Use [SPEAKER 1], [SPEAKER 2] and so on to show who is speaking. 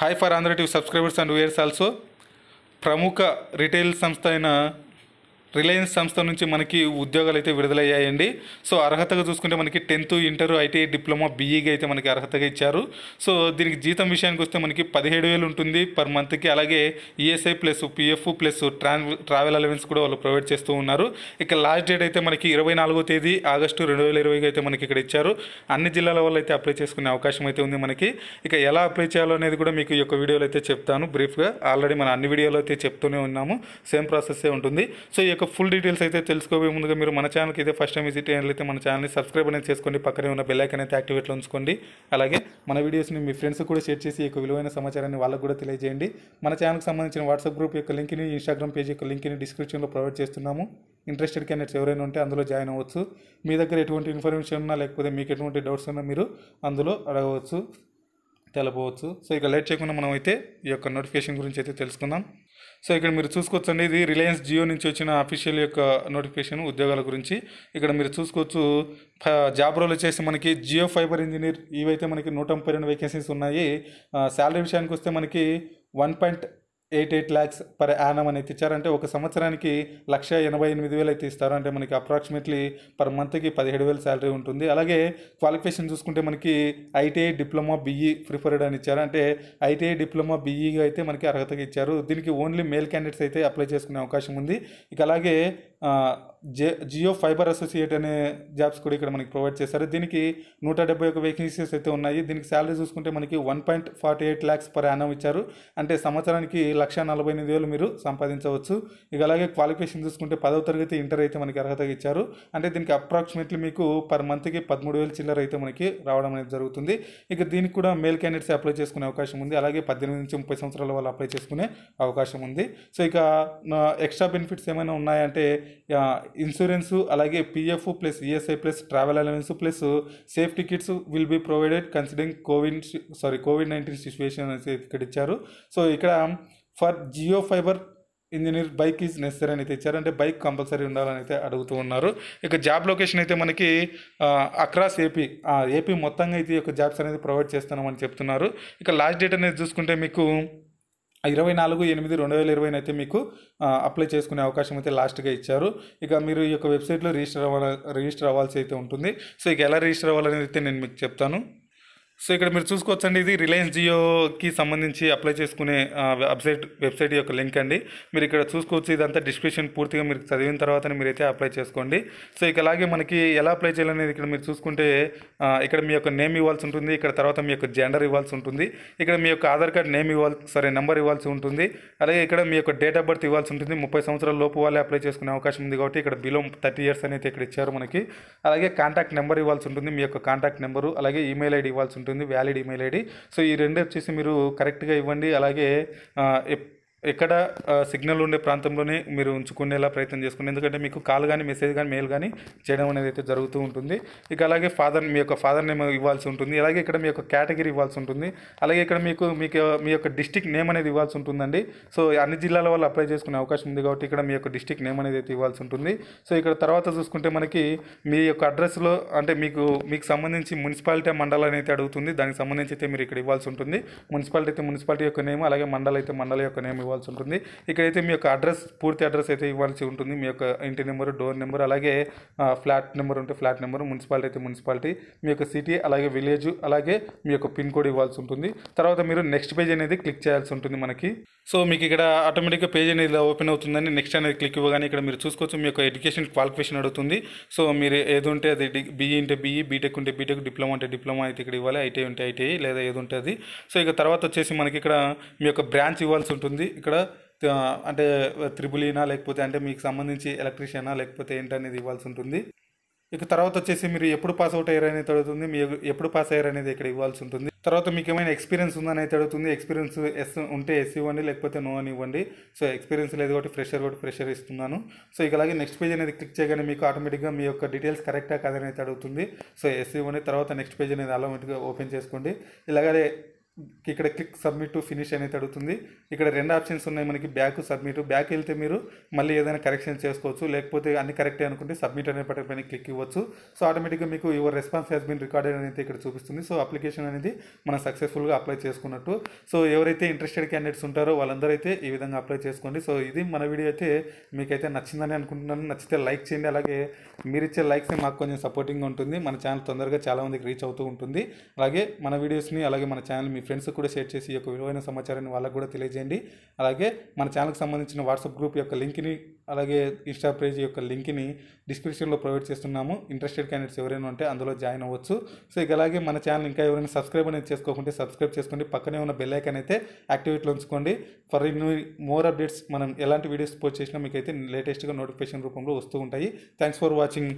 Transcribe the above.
[SPEAKER 1] hi for Andhra TV subscribers and viewers also ప్రముఖ retail సంస్థ అయిన రిలయన్స్ సంస్థ నుంచి మనకి ఉద్యోగాలు అయితే విడుదలయ్యాయండి సో అర్హతగా చూసుకుంటే మనకి టెన్త్ ఇంటర్ ఐటీఐ డిప్లొమా బీఈగా అయితే మనకి అర్హతగా ఇచ్చారు సో దీనికి జీతం విషయానికి వస్తే మనకి పదిహేడు వేలు ఉంటుంది పర్ మంత్కి అలాగే ESI plus PF plus travel allowance కూడా వాళ్ళు ప్రొవైడ్ చేస్తూ ఉన్నారు ఇక లాస్ట్ డేట్ అయితే మనకి ఇరవై నాలుగో తేదీ ఆగస్టు రెండు వేల ఇరవైకి అయితే మనకి ఇక్కడ ఇచ్చారు అన్ని జిల్లాల వల్ల అయితే అప్లై చేసుకునే అవకాశం అయితే ఉంది మనకి ఇక ఎలా అప్లై చేయాలో అనేది కూడా మీకు ఈ యొక్క వీడియోలో అయితే చెప్తాను బ్రీఫ్గా ఆల్రెడీ మన అన్ని వీడియోలో అయితే చెప్తూనే ఉన్నాము సేమ్ ప్రాసెస్ ఉంటుంది సో ఈ యొక్క ఫుల్ డీటెయిల్స్ అయితే తెలుసుకోవే ముందుగా మీరు మన ఛానల్కి అయితే ఫస్ట్ టైం విజిట్ అయినట్లయితే మన ఛానల్ని సబ్స్క్రైబ్ అనేది చేసుకోండి పక్కనే ఉన్న బెల్లైక్ అనేది యాక్టివేట్లో ఉంచుకోండి అలాగే మన వీడియోస్ని మీ ఫ్రెండ్స్ కూడా షేర్ చేసి యొక్క విలువైన సమాచారాన్ని వాళ్ళకు కూడా తెలియజేయండి మన ఛానల్కి సంబంధించిన వాట్సాప్ గ్రూప్ యొక్క లింక్ని ఇన్స్టాగ్రామ్ పేజ్ యొక్క లింక్ని డిస్క్రిప్షన్లో ప్రొవైడ్ చేస్తున్నాము ఇంట్రెస్టెడ్ క్యాండిడేట్స్ ఎవరైనా ఉంటే అందులో జాయిన్ అవ్వచ్చు మీ దగ్గర ఎటువంటి ఇన్ఫర్మేషన్ ఉన్నా లేకపోతే మీకు ఎటువంటి డౌట్స్ ఉన్నా మీరు అందులో అడగవచ్చు తెలపవచ్చు సో ఇక లేట్ చేయకుండా మనం అయితే ఈ యొక్క నోటిఫికేషన్ గురించి అయితే తెలుసుకుందాం సో ఇక్కడ మీరు అండి ఇది రిలయన్స్ జియో నుంచి వచ్చిన అఫీషియల్ యొక్క నోటిఫికేషన్ ఉద్యోగాల గురించి ఇక్కడ మీరు చూసుకోవచ్చు జాబ్ రోల్ వచ్చేసి మనకి జియో ఫైబర్ ఇంజనీర్ ఇవైతే మనకి నూట ముప్పై రెండు వేకెన్సీస్ ఉన్నాయి శాలరీ విషయానికి వస్తే మనకి one point eight eight lakhs per annum అనేది ఇచ్చారంటే ఒక సంవత్సరానికి లక్ష ఎనభై ఎనిమిది వేలు అయితే ఇస్తారు అంటే మనకి అప్రాక్సిమేట్లీ పర్ మంత్కి పదిహేడు వేలు శాలరీ ఉంటుంది అలాగే క్వాలిఫికేషన్ చూసుకుంటే మనకి ఐటీఐ డిప్లొమా బీఈ ప్రిఫర్డ్ అని ఇచ్చారు అంటే ఐటీఐ డిప్లొమా బీఈగా అయితే మనకి అర్హతగా ఇచ్చారు దీనికి ఓన్లీ మేల్ క్యాండిడేట్స్ అయితే అప్లై చేసుకునే అవకాశం ఉంది ఇక అలాగే జే జియో ఫైబర్ అసోసియేట్ అనే జాబ్స్ కూడా ఇక్కడ మనకి ప్రొవైడ్ చేశారు దీనికి నూట డెబ్బై ఒక వేకెన్సీస్ అయితే ఉన్నాయి దీనికి శాలరీ చూసుకుంటే మనకి one point forty eight lakhs per annum ఇచ్చారు అంటే సంవత్సరానికి లక్ష నలభై ఎనిమిది వేలు మీరు సంపాదించవచ్చు ఇక అలాగే క్వాలిఫికేషన్ చూసుకుంటే పదవ తరగతి ఇంటర్ అయితే మనకి అర్హత ఇచ్చారు అంటే దీనికి అప్రాక్సిమేట్లీ మీకు పర్ మంత్కి పదమూడు వేలు చిల్లర అయితే మనకి రావడం అనేది జరుగుతుంది ఇక దీనికి కూడా మేల్ క్యాండిడేట్స్ అప్లై చేసుకునే అవకాశం ఉంది అలాగే పద్దెనిమిది నుంచి ముప్పై సంవత్సరాల వాళ్ళు అప్లై చేసుకునే అవకాశం ఉంది సో ఇక ఎక్స్ట్రా బెనిఫిట్స్ ఏమైనా ఉన్నాయంటే ఇన్సూరెన్స్ అలాగే PF plus ESI plus travel allowance plus safety kits will be provided considering COVID sorry COVID nineteen situation ఇక్కడ ఇచ్చారు సో ఇక్కడ for Jio fibre engineer bike is necessary అని అయితే ఇచ్చారు అంటే బైక్ కంపల్సరీ ఉండాలని అయితే అడుగుతూ ఉన్నారు ఇక జాబ్ లొకేషన్ అయితే మనకి అక్రాస్ ఏపీ ఏపీ మొత్తంగా అయితే ఈ జాబ్స్ అనేది ప్రొవైడ్ చేస్తున్నామని చెప్తున్నారు ఇక లాస్ట్ డేట్ అనేది చూసుకుంటే మీకు ఇరవై నాలుగు ఎనిమిది రెండు వేల ఇరవై అయితే మీకు అప్లై చేసుకునే అవకాశం అయితే లాస్ట్గా ఇచ్చారు ఇక మీరు ఈ యొక్క వెబ్సైట్లో రిజిస్టర్ అవ్వాలి రిజిస్టర్ అవ్వాల్సి అయితే ఉంటుంది సో ఇక ఎలా రిజిస్టర్ అవ్వాలనేది అయితే నేను మీకు చెప్తాను సో ఇక్కడ మీరు చూసుకోవచ్చండి ఇది రిలయన్స్ జియోకి సంబంధించి అప్లై చేసుకునే వెబ్సైట్ వెబ్సైట్ యొక్క లింక్ అండి మీరు ఇక్కడ చూసుకోవచ్చు ఇదంతా డిస్క్రిప్షన్ పూర్తిగా మీరు చదివిన తర్వాతనే మీరైతే అప్లై చేసుకోండి సో ఇక అలాగే మనకి ఎలా అప్లై చేయాలనేది ఇక్కడ మీరు చూసుకుంటే ఇక్కడ మీ యొక్క నేమ్ ఇవ్వాల్సి ఉంటుంది ఇక్కడ తర్వాత మీ యొక్క జెండర్ ఇవ్వాల్సి ఉంటుంది ఇక్కడ మీ యొక్క ఆధార్ కార్డ్ నేమ్ ఇవ్వాలి సారీ నెంబర్ ఇవ్వాల్సి ఉంటుంది అలాగే ఇక్కడ మీ యొక్క డేట్ ఆఫ్ బర్త్ ఇవ్వాల్సి ఉంటుంది ముప్పై సంవత్సరాల లోపు వాళ్ళే అప్లై చేసుకునే అవకాశం ఉంది కాబట్టి ఇక్కడ బిలో థర్టీ ఇయర్స్ అనేది ఇక్కడ ఇచ్చారు మనకి అలాగే కాంటాక్ట్ నెంబర్ ఇవ్వాల్సి ఉంటుంది మీ యొక్క కాంటాక్ట్ నెంబరు అలాగే ఈమెయిల్ ఐడి ఇవ్వాల్సి ఉంటుంది ఉంటుంది వ్యాలిడ్ ఈమెయిల్ ఐడి సో ఈ రెండు వచ్చేసి మీరు కరెక్ట్గా ఇవ్వండి అలాగే ఎక్కడ సిగ్నల్ ఉండే ప్రాంతంలోనే మీరు ఉంచుకునేలా ప్రయత్నం చేసుకోండి ఎందుకంటే మీకు కాల్ కానీ మెసేజ్ కానీ మెయిల్ కానీ చేయడం అనేది అయితే జరుగుతూ ఉంటుంది ఇక అలాగే ఫాదర్ మీ యొక్క ఫాదర్ నేమ్ ఇవ్వాల్సి ఉంటుంది అలాగే ఇక్కడ మీ యొక్క కేటగిరీ ఇవ్వాల్సి ఉంటుంది అలాగే ఇక్కడ మీకు మీకు మీ యొక్క డిస్టిక్ నేమ్ అనేది ఇవ్వాల్సి ఉంటుందండి సో అన్ని జిల్లాల వల్ల అప్లై చేసుకునే అవకాశం ఉంది కాబట్టి ఇక్కడ మీ యొక్క డిస్టిక్ నేమ్ అనేది అయితే ఇవ్వాల్సి ఉంటుంది సో ఇక్కడ తర్వాత చూసుకుంటే మనకి మీ యొక్క అడ్రస్లో అంటే మీకు మీకు సంబంధించి మున్సిపాలిటీ మండలం అయితే అడుగుతుంది దానికి సంబంధించి అయితే మీరు ఇక్కడ ఇవ్వాల్సి ఉంటుంది మున్సిపాలిటీ అయితే మున్సిపాలిటీ యొక్క నేమ్ అలాగే మండలం అయితే మండల యొక్క నేమ్ ఇవ్వాలి ఇవ్వాల్సి ఉంటుంది ఇక్కడైతే మీ యొక్క అడ్రస్ పూర్తి అడ్రస్ అయితే ఇవ్వాల్సి ఉంటుంది మీ యొక్క ఇంటి నెంబరు డోర్ నెంబర్ అలాగే ఫ్లాట్ నెంబర్ ఉంటే ఫ్లాట్ నెంబర్ మున్సిపాలిటీ అయితే మున్సిపాలిటీ మీ యొక్క సిటీ అలాగే విలేజ్ అలాగే మీ యొక్క పిన్ కోడ్ ఇవ్వాల్సి ఉంటుంది తర్వాత మీరు నెక్స్ట్ పేజ్ అనేది క్లిక్ చేయాల్సి ఉంటుంది మనకి సో మీకు ఇక్కడ ఆటోమేటిక్గా పేజ్ అనేది ఇలా ఓపెన్ అవుతుందని నెక్స్ట్ అనేది క్లిక్ ఇవ్వగానే ఇక్కడ మీరు చూసుకోవచ్చు మీ యొక్క ఎడ్యుకేషన్ క్వాలిఫికేషన్ అడుగుతుంది సో మీరు ఏదుంటే అది బీఈ ఉంటే బీఈ బీటెక్ ఉంటే బీటెక్ డిప్లొమా అంటే డిప్లొమా అయితే ఇక్కడ ఇవ్వాలి ఐటీఐ ఉంటే ఐటీఐ లేదా ఏది ఉంటుంది సో ఇక తర్వాత వచ్చేసి మనకి ఇక్కడ మీ యొక్క బ్రాంచ్ ఇవ్వాల్సి ఉంటుంది ఇక్కడ అంటే త్రిబులీనా లేకపోతే అంటే మీకు సంబంధించి ఎలక్ట్రీషియనా లేకపోతే ఏంటనేది ఇవ్వాల్సి ఉంటుంది ఇక తర్వాత వచ్చేసి మీరు ఎప్పుడు పాస్ అవుట్ అయ్యారు అనేది అడుగుతుంది మీ ఎప్పుడు పాస్ అయ్యారు అనేది ఇక్కడ ఇవ్వాల్సి ఉంటుంది తర్వాత మీకు ఏమైనా ఎక్స్పీరియన్స్ ఉందని అయితే అడుగుతుంది ఎక్స్పీరియన్స్ ఎస్ ఉంటే ఎస్ ఇవ్వండి లేకపోతే నో అని ఇవ్వండి సో ఎక్స్పీరియన్స్ లేదు కాబట్టి ఫ్రెషర్ కూడా ఫ్రెషర్ ఇస్తున్నాను సో ఇక అలాగే నెక్స్ట్ పేజ్ అనేది క్లిక్ చేయగానే మీకు ఆటోమేటిక్గా మీ యొక్క డీటెయిల్స్ కరెక్టా కాదని అయితే అడుగుతుంది సో ఎస్ ఇవ్వండి తర్వాత నెక్స్ట్ పేజ్ అనేది అలా ఓపెన్ చేసుకోండి ఇలాగే ఇక్కడ క్లిక్ సబ్మిట్ టు ఫినిష్ అనేది అడుగుతుంది ఇక్కడ రెండు ఆప్షన్స్ ఉన్నాయి మనకి బ్యాక్ సబ్మిట్ బ్యాక్ వెళ్తే మీరు మళ్ళీ ఏదైనా కరెక్షన్ చేసుకోవచ్చు లేకపోతే అన్ని కరెక్టే అనుకుంటే సబ్మిట్ అనే బటన్ పైన క్లిక్ ఇవ్వచ్చు సో ఆటోమేటిక్గా మీకు your response has been recorded అనేది ఇక్కడ చూపిస్తుంది సో అప్లికేషన్ అనేది మనం సక్సెస్ఫుల్గా అప్లై చేసుకున్నట్టు సో ఎవరైతే ఇంట్రెస్టెడ్ క్యాండిడేట్స్ ఉంటారో వాళ్ళందరూ అయితే ఈ విధంగా అప్లై చేసుకోండి సో ఇది మన వీడియో అయితే మీకైతే నచ్చిందని అనుకుంటున్నాను నచ్చితే లైక్ చేయండి అలాగే మీరిచ్చే లైక్స్ మాకు కొంచెం సపోర్టింగ్ ఉంటుంది మన ఛానల్ తొందరగా చాలామందికి రీచ్ అవుతూ ఉంటుంది అలాగే మన వీడియోస్ని అలాగే మన ఛానల్ మీ ఫ్రెండ్స్ కూడా షేర్ చేసి ఈ యొక్క విలువైన సమాచారాన్ని వాళ్ళకు కూడా తెలియజేయండి అలాగే మన ఛానల్కి సంబంధించిన వాట్సాప్ గ్రూప్ యొక్క లింక్ని అలాగే ఇన్స్టా పేజ్ యొక్క లింక్ని డిస్క్రిప్షన్లో ప్రొవైడ్ చేస్తున్నాము ఇంట్రెస్టెడ్ క్యాండిడేట్స్ ఎవరైనా ఉంటే అందులో జాయిన్ అవ్వచ్చు సో ఇక అలాగే మన ఛానల్ ఇంకా ఎవరైనా సబ్స్క్రైబ్ అనేది చేసుకోకుంటే సబ్స్క్రైబ్ చేసుకోండి పక్కనే ఉన్న బెల్ ఐకాన్ అయితే యాక్టివేట్లో ఉంచుకోండి ఫర్ మోర్ అప్డేట్స్ మనం ఎలాంటి వీడియోస్ పోస్ట్ చేసినా అయితే లేటెస్ట్గా నోటిఫికేషన్ రూపంలో వస్తూ ఉంటాయి థ్యాంక్స్ ఫర్ వాచింగ్